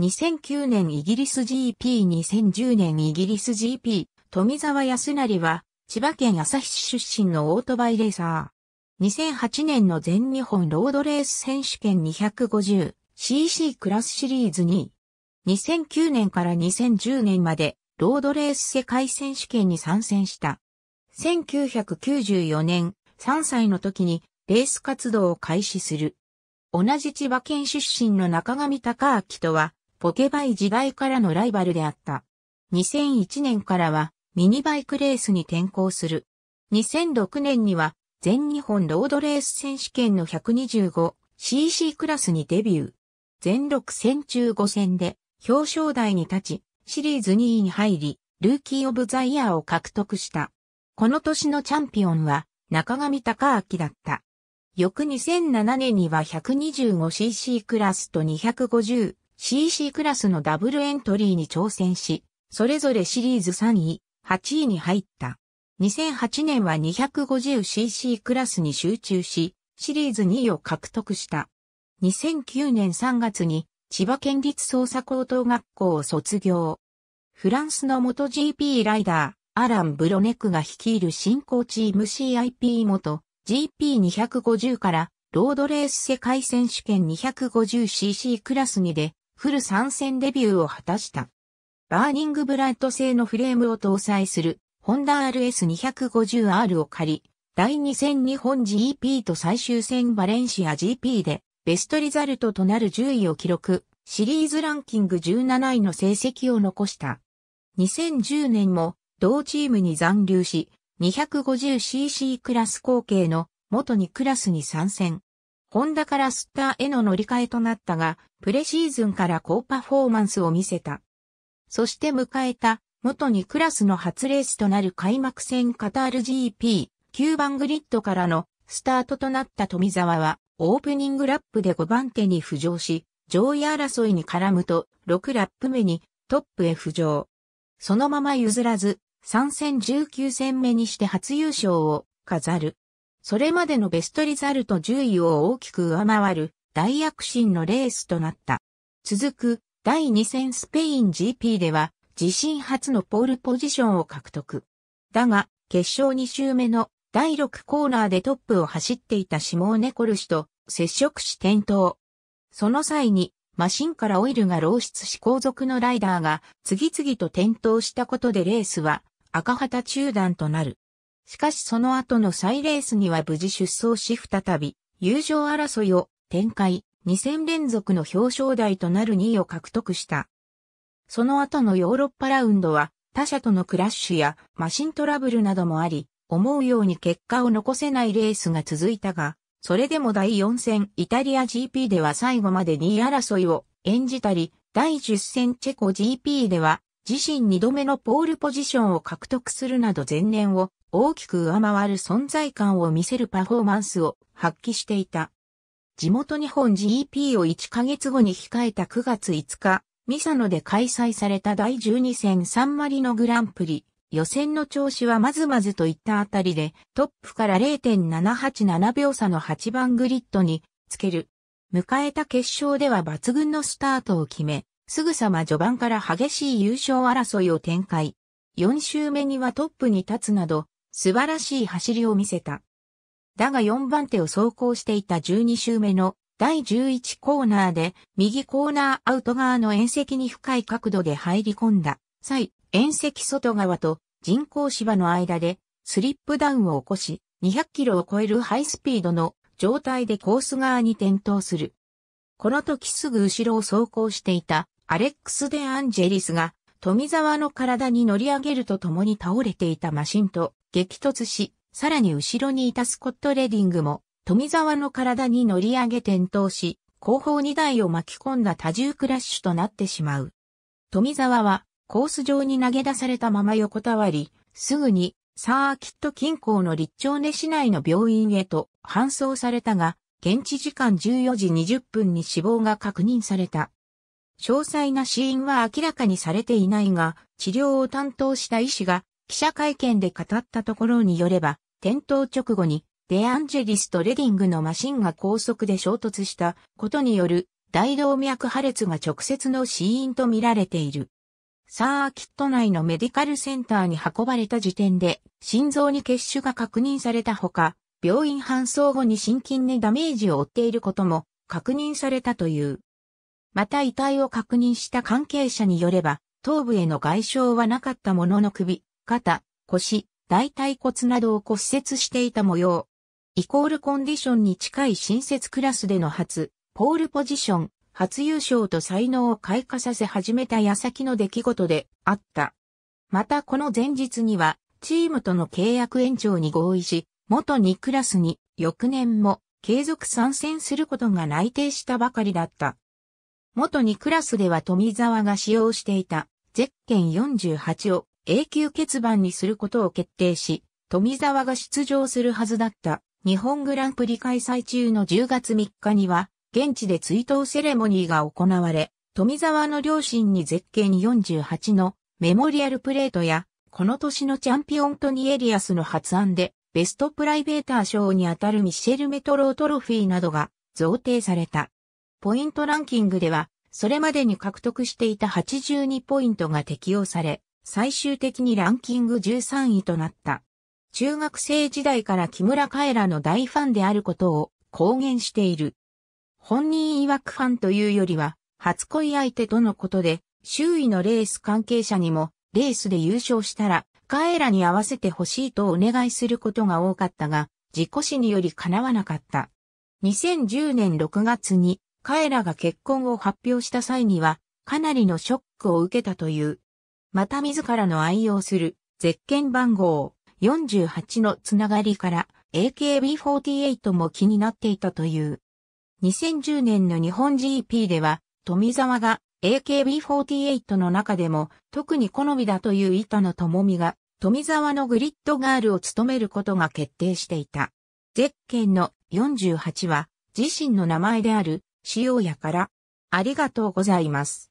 2009年イギリス GP2010 年イギリス GP 富澤康成は千葉県旭市出身のオートバイレーサー。2008年の全日本ロードレース選手権 250cc クラスシリーズ2 2009年から2010年までロードレース世界選手権に参戦した。1994年3歳の時にレース活動を開始する。同じ千葉県出身の中上隆明とはポケバイ時代からのライバルであった。2001年からはミニバイクレースに転向する。2006年には全日本ロードレース選手権の 125cc クラスにデビュー。全6戦中5戦で表彰台に立ち、シリーズ2位に入り、ルーキーオブザイヤーを獲得した。この年のチャンピオンは中上隆明だった。翌2007年には 125cc クラスと2 5 0 CC クラスのダブルエントリーに挑戦し、それぞれシリーズ3位、8位に入った。2008年は 250cc クラスに集中し、シリーズ2位を獲得した。2009年3月に千葉県立捜査高等学校を卒業。フランスの元 GP ライダー、アラン・ブロネックが率いる新興チーム CIP 元 GP250 からロードレース世界選手権 250cc クラスにでフル参戦デビューを果たした。バーニングブラッド製のフレームを搭載する、ホンダ RS250R を借り、第2戦日本 GP と最終戦バレンシア GP で、ベストリザルトとなる10位を記録、シリーズランキング17位の成績を残した。2010年も同チームに残留し、250cc クラス後継の元2クラスに参戦。ホンダからスッターへの乗り換えとなったが、プレシーズンから高パフォーマンスを見せた。そして迎えた、元にクラスの初レースとなる開幕戦カタール GP、9番グリッドからのスタートとなった富澤は、オープニングラップで5番手に浮上し、上位争いに絡むと、6ラップ目にトップへ浮上。そのまま譲らず、3戦19戦目にして初優勝を飾る。それまでのベストリザルト10位を大きく上回る大躍進のレースとなった。続く第2戦スペイン GP では自身初のポールポジションを獲得。だが、決勝2周目の第6コーナーでトップを走っていたシモーネ・コルシと接触し転倒。その際にマシンからオイルが漏出し後続のライダーが次々と転倒したことでレースは赤旗中断となる。しかしその後の再レースには無事出走し再び、友情争いを展開、2戦連続の表彰台となる2位を獲得した。その後のヨーロッパラウンドは、他者とのクラッシュやマシントラブルなどもあり、思うように結果を残せないレースが続いたが、それでも第4戦イタリア GP では最後まで2位争いを演じたり、第10戦チェコ GP では自身2度目のポールポジションを獲得するなど前年を大きく上回る存在感を見せるパフォーマンスを発揮していた。地元日本 GP を1ヶ月後に控えた9月5日、ミサノで開催された第12戦サンマリのグランプリ、予選の調子はまずまずといったあたりで、トップから0.787秒差の8番グリッドにつける。迎えた決勝では抜群のスタートを決め、すぐさま序盤から激しい優勝争いを展開。4周目にはトップに立つなど、素晴らしい走りを見せた。だが4番手を走行していた12周目の第11コーナーで、右コーナーアウト側の縁石に深い角度で入り込んだ際、縁石外側と人工芝の間でスリップダウンを起こし、200キロを超えるハイスピードの状態でコース側に転倒する。この時すぐ後ろを走行していたアレックス・デ・アンジェリスが富沢の体に乗り上げるとともに倒れていたマシンと激突し、さらに後ろにいたスコット・レディングも富沢の体に乗り上げ転倒し、後方2台を巻き込んだ多重クラッシュとなってしまう。富沢はコース上に投げ出されたまま横たわり、すぐにサーキット近郊の立町根市内の病院へと搬送されたが、現地時間14時20分に死亡が確認された。詳細な死因は明らかにされていないが、治療を担当した医師が記者会見で語ったところによれば、転倒直後にデアンジェリスとレディングのマシンが高速で衝突したことによる大動脈破裂が直接の死因と見られている。サーキット内のメディカルセンターに運ばれた時点で心臓に血腫が確認されたほか、病院搬送後に心筋にダメージを負っていることも確認されたという。また遺体を確認した関係者によれば、頭部への外傷はなかったものの首、肩、腰、大腿骨などを骨折していた模様。イコールコンディションに近い新設クラスでの初、ポールポジション、初優勝と才能を開花させ始めた矢先の出来事であった。またこの前日には、チームとの契約延長に合意し、元2クラスに翌年も継続参戦することが内定したばかりだった。元にクラスでは富沢が使用していたゼッケン48を永久欠番にすることを決定し、富沢が出場するはずだった日本グランプリ開催中の10月3日には、現地で追悼セレモニーが行われ、富沢の両親にゼッケン48のメモリアルプレートや、この年のチャンピオントニエリアスの発案で、ベストプライベーター賞にあたるミシェル・メトロートロフィーなどが贈呈された。ポイントランキングでは、それまでに獲得していた82ポイントが適用され、最終的にランキング13位となった。中学生時代から木村カエラの大ファンであることを公言している。本人曰くファンというよりは、初恋相手とのことで、周囲のレース関係者にも、レースで優勝したら、カエラに合わせてほしいとお願いすることが多かったが、自己死により叶わなかった。2010年6月に彼らが結婚を発表した際には、かなりのショックを受けたという。また自らの愛用する、ゼッケン番号48のつながりから、AKB48 も気になっていたという。2010年の日本 GP では、富澤が AKB48 の中でも特に好みだという板野智美が富澤のグリッドガールを務めることが決定していた。ゼッケンの48は自身の名前である塩やから。ありがとうございます。